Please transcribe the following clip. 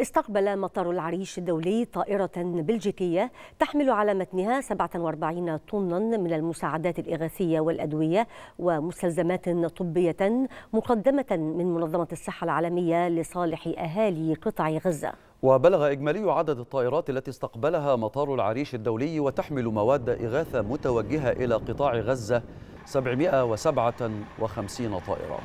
استقبل مطار العريش الدولي طائرة بلجيكية تحمل على متنها 47 طنا من المساعدات الإغاثية والأدوية ومستلزمات طبية مقدمة من منظمة الصحة العالمية لصالح أهالي قطاع غزة وبلغ إجمالي عدد الطائرات التي استقبلها مطار العريش الدولي وتحمل مواد إغاثة متوجهة إلى قطاع غزة 757 طائرة